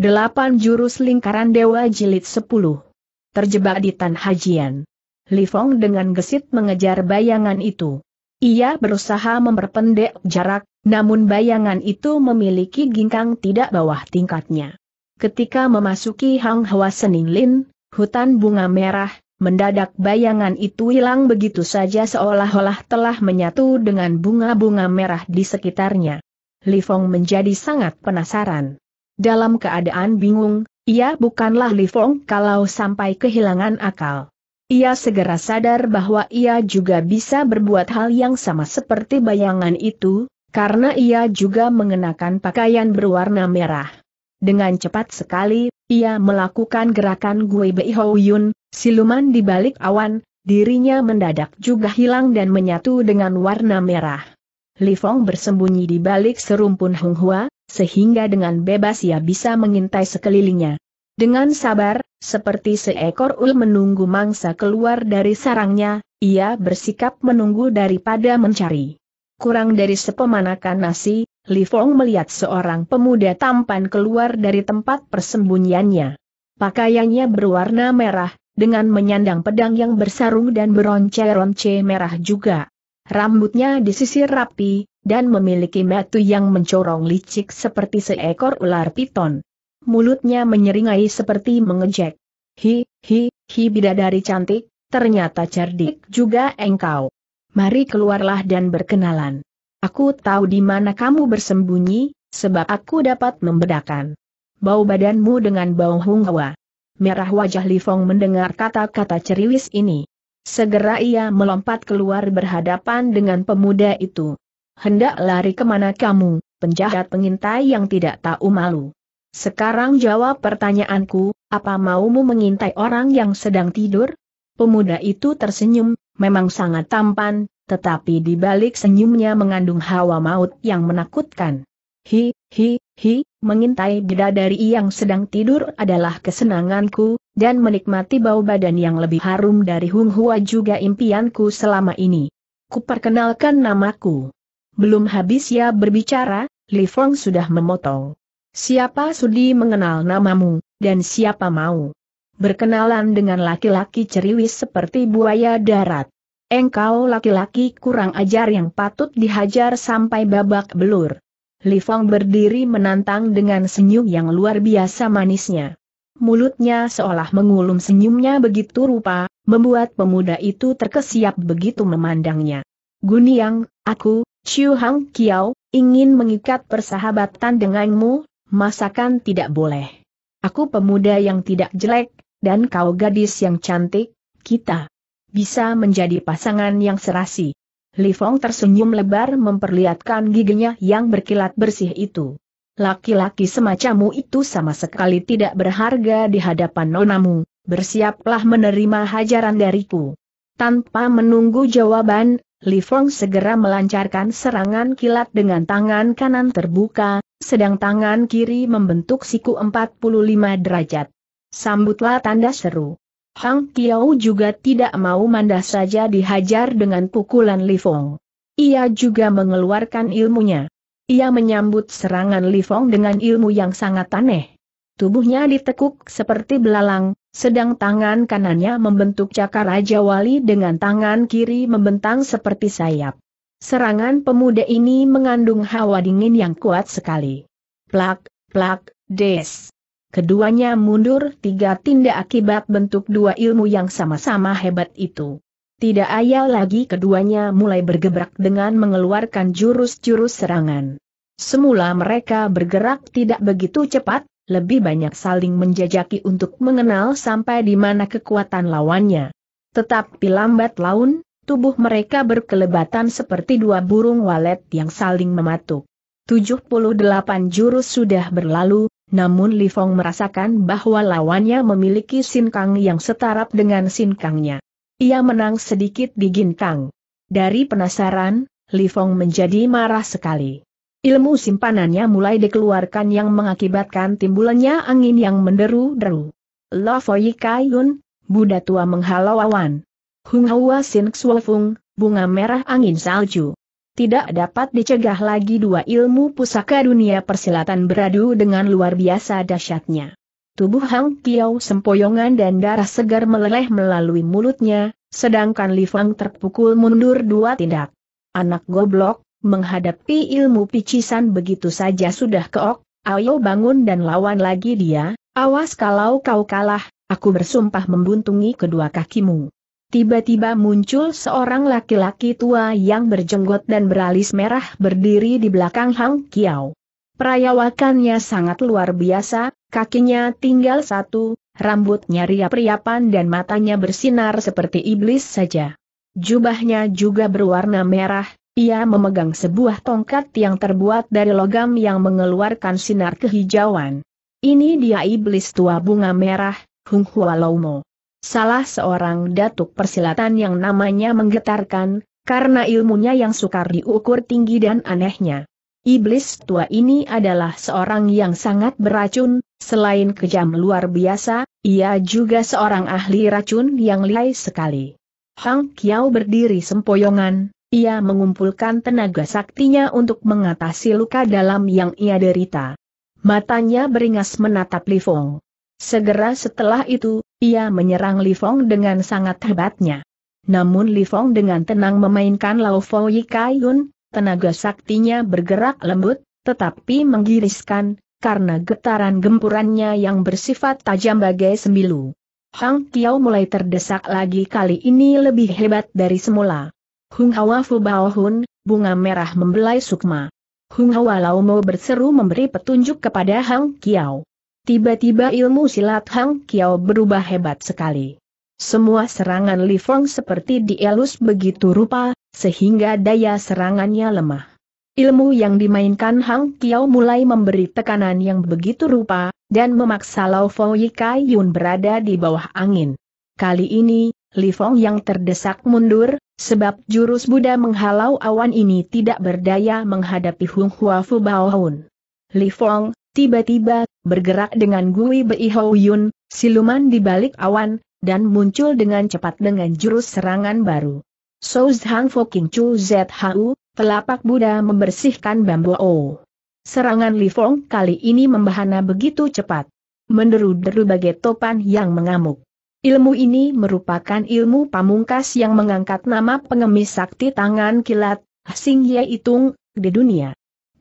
Delapan jurus lingkaran dewa jilid sepuluh. Terjebak di Tan Hajian. Li Fong dengan gesit mengejar bayangan itu. Ia berusaha memperpendek jarak, namun bayangan itu memiliki ginkang tidak bawah tingkatnya. Ketika memasuki Hang Hwa Lin, hutan bunga merah, mendadak bayangan itu hilang begitu saja seolah-olah telah menyatu dengan bunga-bunga merah di sekitarnya. Li Fong menjadi sangat penasaran. Dalam keadaan bingung, ia bukanlah Li Fong kalau sampai kehilangan akal. Ia segera sadar bahwa ia juga bisa berbuat hal yang sama seperti bayangan itu, karena ia juga mengenakan pakaian berwarna merah. Dengan cepat sekali, ia melakukan gerakan Gui Bei Hou Yun, siluman di balik awan, dirinya mendadak juga hilang dan menyatu dengan warna merah. Li Fong bersembunyi di balik serumpun Honghua, sehingga dengan bebas ia bisa mengintai sekelilingnya. Dengan sabar, seperti seekor ul menunggu mangsa keluar dari sarangnya, ia bersikap menunggu daripada mencari. Kurang dari sepemanakan nasi, Li Fong melihat seorang pemuda tampan keluar dari tempat persembunyiannya. Pakaiannya berwarna merah, dengan menyandang pedang yang bersarung dan beronce-ronce merah juga. Rambutnya disisir rapi, dan memiliki metu yang mencorong licik seperti seekor ular piton. Mulutnya menyeringai seperti mengejek. Hi, hi, hi bidadari cantik, ternyata cerdik juga engkau. Mari keluarlah dan berkenalan. Aku tahu di mana kamu bersembunyi, sebab aku dapat membedakan bau badanmu dengan bau Hungwa. Merah wajah Li Fong mendengar kata-kata ceriwis ini. Segera ia melompat keluar berhadapan dengan pemuda itu. Hendak lari kemana kamu, penjahat pengintai yang tidak tahu malu. Sekarang jawab pertanyaanku, apa maumu mengintai orang yang sedang tidur? Pemuda itu tersenyum, memang sangat tampan, tetapi di balik senyumnya mengandung hawa maut yang menakutkan. Hi, hi, Hi, mengintai bidadari yang sedang tidur adalah kesenanganku, dan menikmati bau badan yang lebih harum dari Hung Hua juga impianku selama ini. Kuperkenalkan namaku. Belum habis ya berbicara, Li Fong sudah memotong. Siapa sudi mengenal namamu, dan siapa mau? Berkenalan dengan laki-laki ceriwis seperti buaya darat. Engkau laki-laki kurang ajar yang patut dihajar sampai babak belur. Li Fong berdiri menantang dengan senyum yang luar biasa manisnya. Mulutnya seolah mengulum senyumnya begitu rupa, membuat pemuda itu terkesiap begitu memandangnya. Guniang, aku, Chiu Hang Kiao, ingin mengikat persahabatan denganmu, masakan tidak boleh. Aku pemuda yang tidak jelek, dan kau gadis yang cantik, kita bisa menjadi pasangan yang serasi. Li Fong tersenyum lebar memperlihatkan giginya yang berkilat bersih itu. Laki-laki semacammu itu sama sekali tidak berharga di hadapan nonamu, bersiaplah menerima hajaran dariku. Tanpa menunggu jawaban, Li Fong segera melancarkan serangan kilat dengan tangan kanan terbuka, sedang tangan kiri membentuk siku 45 derajat. Sambutlah tanda seru. Hang Tiao juga tidak mau mandah saja dihajar dengan pukulan Li Fong. Ia juga mengeluarkan ilmunya. Ia menyambut serangan Li Fong dengan ilmu yang sangat aneh. Tubuhnya ditekuk seperti belalang, sedang tangan kanannya membentuk cakar Raja Wali dengan tangan kiri membentang seperti sayap. Serangan pemuda ini mengandung hawa dingin yang kuat sekali. Plak, plak, des keduanya mundur tiga tindak akibat bentuk dua ilmu yang sama-sama hebat itu. Tidak ayal lagi keduanya mulai bergebrak dengan mengeluarkan jurus-jurus serangan. Semula mereka bergerak tidak begitu cepat, lebih banyak saling menjajaki untuk mengenal sampai di mana kekuatan lawannya. Tetapi lambat laun, tubuh mereka berkelebatan seperti dua burung walet yang saling mematuk. 78 jurus sudah berlalu, namun Li Fong merasakan bahwa lawannya memiliki sinkang yang setarap dengan sinkangnya. Ia menang sedikit di Gintang. Dari penasaran, Li Fong menjadi marah sekali. Ilmu simpanannya mulai dikeluarkan yang mengakibatkan timbulannya angin yang menderu-deru. La Foyi Kayun, Buddha tua menghalau awan. Hung Hua Sin Xuofung, bunga merah angin salju tidak dapat dicegah lagi dua ilmu pusaka dunia persilatan beradu dengan luar biasa dahsyatnya. Tubuh Hang Kiao sempoyongan dan darah segar meleleh melalui mulutnya, sedangkan Li Fang terpukul mundur dua tindak. Anak goblok, menghadapi ilmu picisan begitu saja sudah keok, ayo bangun dan lawan lagi dia, awas kalau kau kalah, aku bersumpah membuntungi kedua kakimu. Tiba-tiba muncul seorang laki-laki tua yang berjenggot dan beralis merah berdiri di belakang Hang Kiao. Perayawakannya sangat luar biasa, kakinya tinggal satu, rambutnya riap-riapan dan matanya bersinar seperti iblis saja. Jubahnya juga berwarna merah, ia memegang sebuah tongkat yang terbuat dari logam yang mengeluarkan sinar kehijauan. Ini dia iblis tua bunga merah, Hung Hua Lomo. Salah seorang datuk persilatan yang namanya menggetarkan, karena ilmunya yang sukar diukur tinggi dan anehnya. Iblis tua ini adalah seorang yang sangat beracun, selain kejam luar biasa, ia juga seorang ahli racun yang lihai sekali. Hang Kiao berdiri sempoyongan, ia mengumpulkan tenaga saktinya untuk mengatasi luka dalam yang ia derita. Matanya beringas menatap Li Fong. Segera setelah itu, ia menyerang Li Fong dengan sangat hebatnya. Namun Li Fong dengan tenang memainkan Lao Fo Yi Yun, tenaga saktinya bergerak lembut, tetapi menggiriskan, karena getaran gempurannya yang bersifat tajam bagai sembilu. Hang Kiao mulai terdesak lagi kali ini lebih hebat dari semula. Hung Hawa Fu Bao Hun, bunga merah membelai sukma. Hung Hawa Lao Mo berseru memberi petunjuk kepada Hang Kiao. Tiba-tiba ilmu silat Hang Kiao berubah hebat sekali. Semua serangan Li Feng seperti dielus begitu rupa, sehingga daya serangannya lemah. Ilmu yang dimainkan Hang Kiao mulai memberi tekanan yang begitu rupa, dan memaksa Lao Fou Yikai Yun berada di bawah angin. Kali ini, Li Feng yang terdesak mundur, sebab jurus Buddha menghalau awan ini tidak berdaya menghadapi Hung Hua Fu Bao Hun. Li Feng, Tiba-tiba, bergerak dengan Gui Bei Yun, siluman di balik awan, dan muncul dengan cepat dengan jurus serangan baru. Souz Hang King Chu ZHU, telapak Buddha membersihkan bambu O. Serangan Li Fong kali ini membahana begitu cepat. Menderu-deru bagai topan yang mengamuk. Ilmu ini merupakan ilmu pamungkas yang mengangkat nama pengemis sakti tangan kilat, Sing Ye Itung, di dunia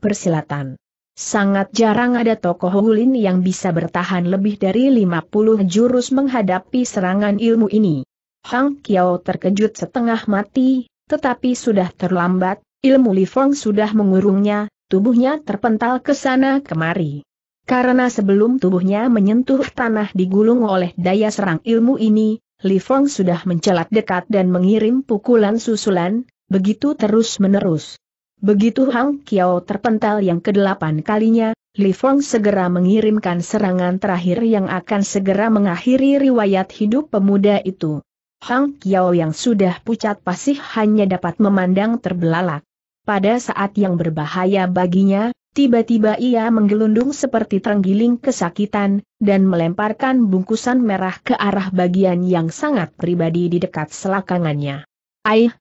persilatan. Sangat jarang ada tokoh Hulin yang bisa bertahan lebih dari 50 jurus menghadapi serangan ilmu ini. Hang Kiao terkejut setengah mati, tetapi sudah terlambat, ilmu Li Feng sudah mengurungnya, tubuhnya terpental ke sana kemari. Karena sebelum tubuhnya menyentuh tanah digulung oleh daya serang ilmu ini, Li Feng sudah mencelat dekat dan mengirim pukulan susulan, begitu terus-menerus. Begitu Hang Kiao terpental yang kedelapan kalinya, Li Feng segera mengirimkan serangan terakhir yang akan segera mengakhiri riwayat hidup pemuda itu. Hang Kiao yang sudah pucat pasih hanya dapat memandang terbelalak. Pada saat yang berbahaya baginya, tiba-tiba ia menggelundung seperti terenggiling kesakitan, dan melemparkan bungkusan merah ke arah bagian yang sangat pribadi di dekat selakangannya. Aih!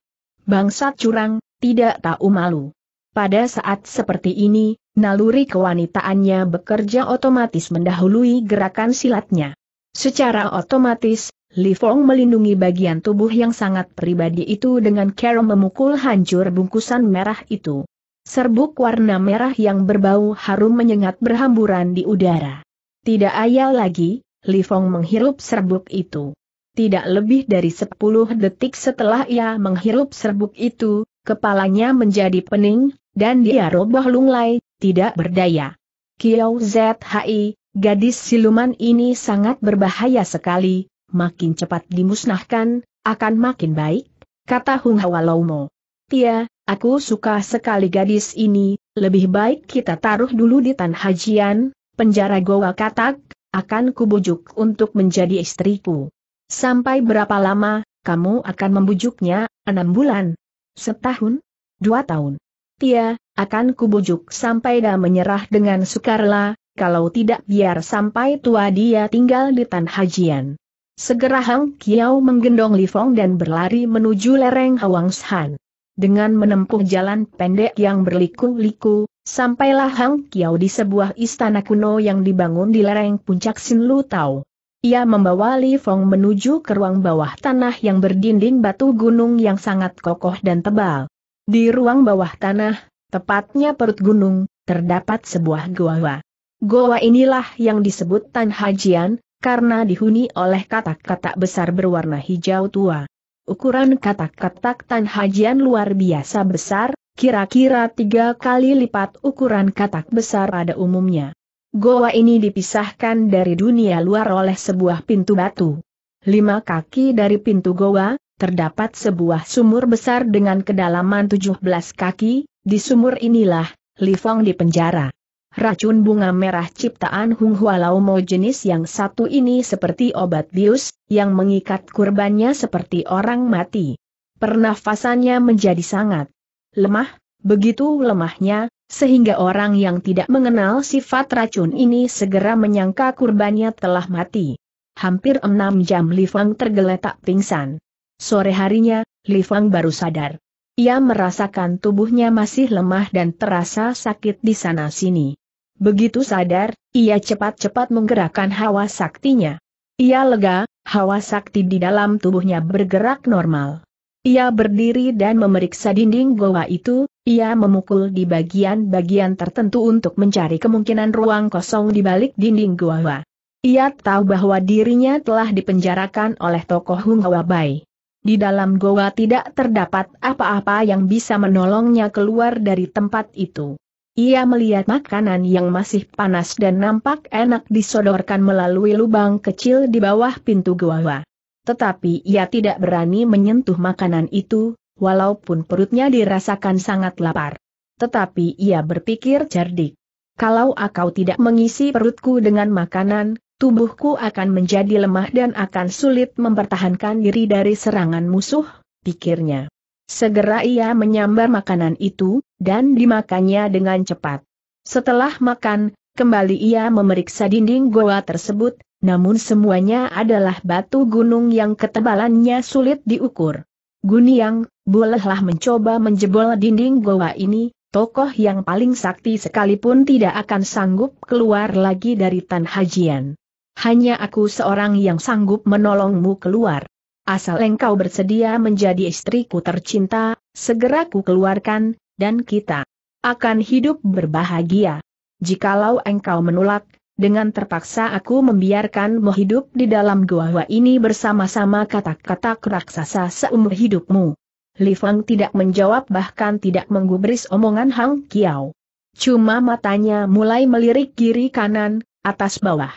Bangsat curang, tidak tahu malu. Pada saat seperti ini, naluri kewanitaannya bekerja otomatis mendahului gerakan silatnya. Secara otomatis, Li Fong melindungi bagian tubuh yang sangat pribadi itu dengan cara memukul hancur bungkusan merah itu. Serbuk warna merah yang berbau harum menyengat berhamburan di udara. Tidak ayal lagi, Li Fong menghirup serbuk itu. Tidak lebih dari 10 detik setelah ia menghirup serbuk itu, kepalanya menjadi pening, dan dia roboh lunglai, tidak berdaya. Kiao Zhi, gadis siluman ini sangat berbahaya sekali, makin cepat dimusnahkan, akan makin baik, kata Hung Hawalomo. Tia, aku suka sekali gadis ini, lebih baik kita taruh dulu di Tan Hajian, penjara Goa Katak, akan kubujuk untuk menjadi istriku. Sampai berapa lama, kamu akan membujuknya, enam bulan, Setahun? Dua tahun? Tia, akan kubujuk sampai dia menyerah dengan sukarela, kalau tidak biar sampai tua dia tinggal di Tan Hajian. Segera Hang Kiao menggendong Li Fong dan berlari menuju lereng San. Dengan menempuh jalan pendek yang berliku-liku, sampailah Hang Kiao di sebuah istana kuno yang dibangun di lereng puncak Sinlu Tao. Ia membawa Li Fong menuju ke ruang bawah tanah yang berdinding batu gunung yang sangat kokoh dan tebal. Di ruang bawah tanah, tepatnya perut gunung, terdapat sebuah goa. Goa inilah yang disebut Tan Hajian, karena dihuni oleh katak-katak besar berwarna hijau tua. Ukuran katak-katak Tan Hajian luar biasa besar, kira-kira tiga kali lipat ukuran katak besar pada umumnya. Goa ini dipisahkan dari dunia luar oleh sebuah pintu batu. Lima kaki dari pintu goa, terdapat sebuah sumur besar dengan kedalaman 17 kaki, di sumur inilah, Li Fong dipenjara. Racun bunga merah ciptaan Hung Hua mo jenis yang satu ini seperti obat bius, yang mengikat kurbannya seperti orang mati. Pernafasannya menjadi sangat lemah, begitu lemahnya, sehingga orang yang tidak mengenal sifat racun ini segera menyangka kurbannya telah mati. Hampir enam jam Li Fang tergeletak pingsan. Sore harinya, Li Fang baru sadar. Ia merasakan tubuhnya masih lemah dan terasa sakit di sana-sini. Begitu sadar, ia cepat-cepat menggerakkan hawa saktinya. Ia lega, hawa sakti di dalam tubuhnya bergerak normal. Ia berdiri dan memeriksa dinding goa itu, ia memukul di bagian-bagian tertentu untuk mencari kemungkinan ruang kosong di balik dinding goa. Ia tahu bahwa dirinya telah dipenjarakan oleh tokoh Hung Hwa Bai. Di dalam goa tidak terdapat apa-apa yang bisa menolongnya keluar dari tempat itu. Ia melihat makanan yang masih panas dan nampak enak disodorkan melalui lubang kecil di bawah pintu goa tetapi ia tidak berani menyentuh makanan itu, walaupun perutnya dirasakan sangat lapar. Tetapi ia berpikir cerdik. Kalau akau tidak mengisi perutku dengan makanan, tubuhku akan menjadi lemah dan akan sulit mempertahankan diri dari serangan musuh, pikirnya. Segera ia menyambar makanan itu, dan dimakannya dengan cepat. Setelah makan, Kembali ia memeriksa dinding goa tersebut, namun semuanya adalah batu gunung yang ketebalannya sulit diukur. Guniang, bolehlah mencoba menjebol dinding goa ini, tokoh yang paling sakti sekalipun tidak akan sanggup keluar lagi dari Tan Hajian. Hanya aku seorang yang sanggup menolongmu keluar. Asal engkau bersedia menjadi istriku tercinta, segera ku keluarkan, dan kita akan hidup berbahagia jikalau engkau menolak, dengan terpaksa aku membiarkanmu hidup di dalam gua ini bersama-sama kata-kata raksasa seumur hidupmu. Li Feng tidak menjawab bahkan tidak menggubris omongan Hang Kiao. Cuma matanya mulai melirik kiri kanan, atas bawah.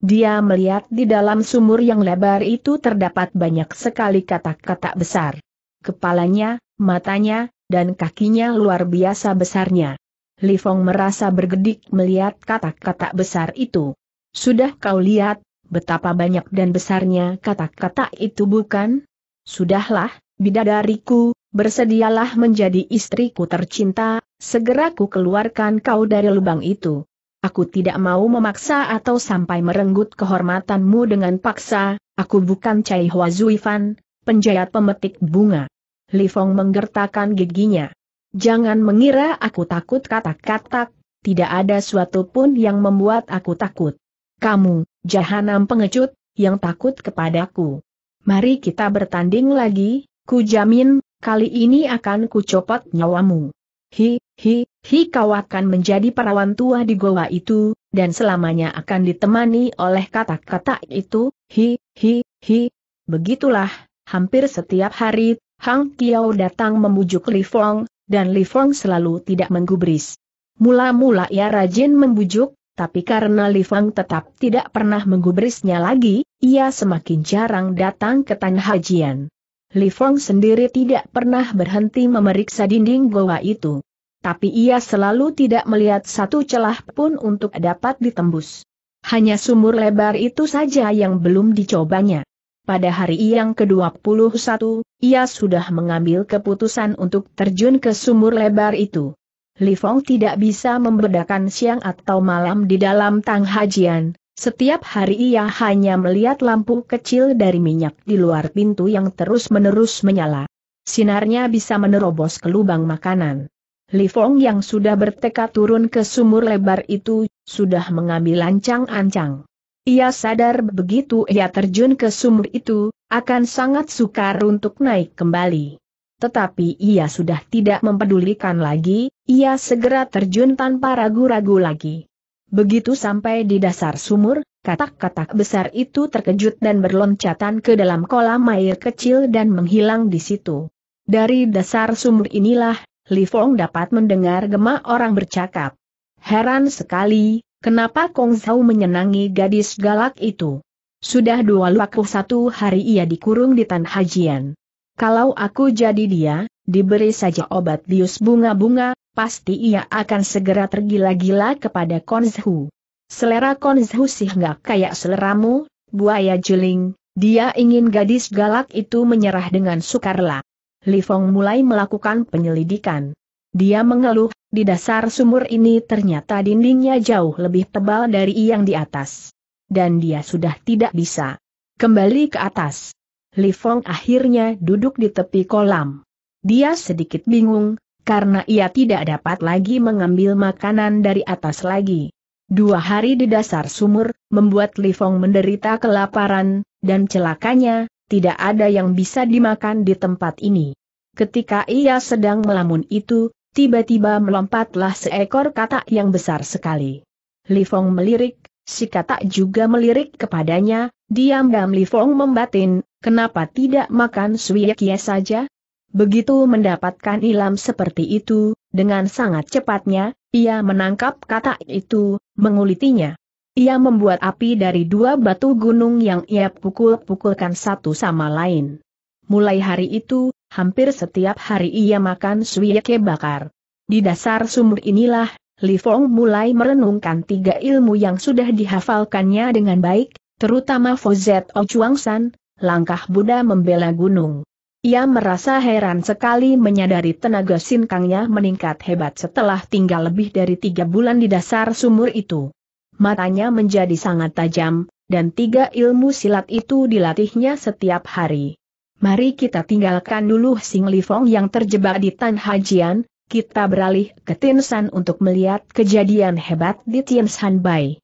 Dia melihat di dalam sumur yang lebar itu terdapat banyak sekali kata-kata besar. Kepalanya, matanya, dan kakinya luar biasa besarnya. Li Fong merasa bergedik melihat kata-kata besar itu. Sudah kau lihat, betapa banyak dan besarnya kata-kata itu bukan? Sudahlah, bidadariku, bersedialah menjadi istriku tercinta, segera ku keluarkan kau dari lubang itu. Aku tidak mau memaksa atau sampai merenggut kehormatanmu dengan paksa, aku bukan Cai Hua Zuifan, penjahat pemetik bunga. Li Fong menggertakkan giginya. Jangan mengira aku takut kata-kata, tidak ada suatu pun yang membuat aku takut. Kamu, jahanam pengecut, yang takut kepadaku. Mari kita bertanding lagi, ku jamin, kali ini akan ku copot nyawamu. Hi, hi, hi kau akan menjadi perawan tua di goa itu, dan selamanya akan ditemani oleh kata-kata itu, hi, hi, hi. Begitulah, hampir setiap hari, Hang Kiao datang memujuk Li Fong, dan Li Fong selalu tidak menggubris. Mula-mula ia rajin membujuk, tapi karena Li tetap tidak pernah menggubrisnya lagi, ia semakin jarang datang ke tanah hajian. Li Fong sendiri tidak pernah berhenti memeriksa dinding goa itu. Tapi ia selalu tidak melihat satu celah pun untuk dapat ditembus. Hanya sumur lebar itu saja yang belum dicobanya pada hari yang ke-21, ia sudah mengambil keputusan untuk terjun ke sumur lebar itu. Li Fong tidak bisa membedakan siang atau malam di dalam tang hajian, setiap hari ia hanya melihat lampu kecil dari minyak di luar pintu yang terus-menerus menyala. Sinarnya bisa menerobos ke lubang makanan. Li Fong yang sudah bertekad turun ke sumur lebar itu, sudah mengambil lancang ancang ia sadar begitu ia terjun ke sumur itu, akan sangat sukar untuk naik kembali. Tetapi ia sudah tidak mempedulikan lagi, ia segera terjun tanpa ragu-ragu lagi. Begitu sampai di dasar sumur, katak-katak besar itu terkejut dan berloncatan ke dalam kolam air kecil dan menghilang di situ. Dari dasar sumur inilah, Li Fong dapat mendengar gema orang bercakap. Heran sekali, Kenapa Kong Zhao menyenangi gadis galak itu? Sudah dua laku satu hari ia dikurung di Tan Hajian. Kalau aku jadi dia, diberi saja obat bius bunga-bunga, pasti ia akan segera tergila-gila kepada Kong Zhao. Selera Kong Zhao sih nggak kayak seleramu, buaya juling, dia ingin gadis galak itu menyerah dengan sukarela. Li Fong mulai melakukan penyelidikan. Dia mengeluh, di dasar sumur ini ternyata dindingnya jauh lebih tebal dari yang di atas. Dan dia sudah tidak bisa kembali ke atas. Li Fong akhirnya duduk di tepi kolam. Dia sedikit bingung, karena ia tidak dapat lagi mengambil makanan dari atas lagi. Dua hari di dasar sumur, membuat Li Fong menderita kelaparan, dan celakanya, tidak ada yang bisa dimakan di tempat ini. Ketika ia sedang melamun itu, Tiba-tiba melompatlah seekor katak yang besar sekali. Li Fong melirik, si katak juga melirik kepadanya, diam-diam Li Fong membatin, kenapa tidak makan suyekia saja? Begitu mendapatkan ilam seperti itu, dengan sangat cepatnya, ia menangkap katak itu, mengulitinya. Ia membuat api dari dua batu gunung yang ia pukul-pukulkan satu sama lain. Mulai hari itu, hampir setiap hari ia makan suyeke bakar. Di dasar sumur inilah, Li Fong mulai merenungkan tiga ilmu yang sudah dihafalkannya dengan baik, terutama Fozet O Chuang San, langkah Buddha membela gunung. Ia merasa heran sekali menyadari tenaga sinkangnya meningkat hebat setelah tinggal lebih dari tiga bulan di dasar sumur itu. Matanya menjadi sangat tajam, dan tiga ilmu silat itu dilatihnya setiap hari. Mari kita tinggalkan dulu Sing Li Fong yang terjebak di Tan Hajian, kita beralih ke Tinsan untuk melihat kejadian hebat di Tian Bay.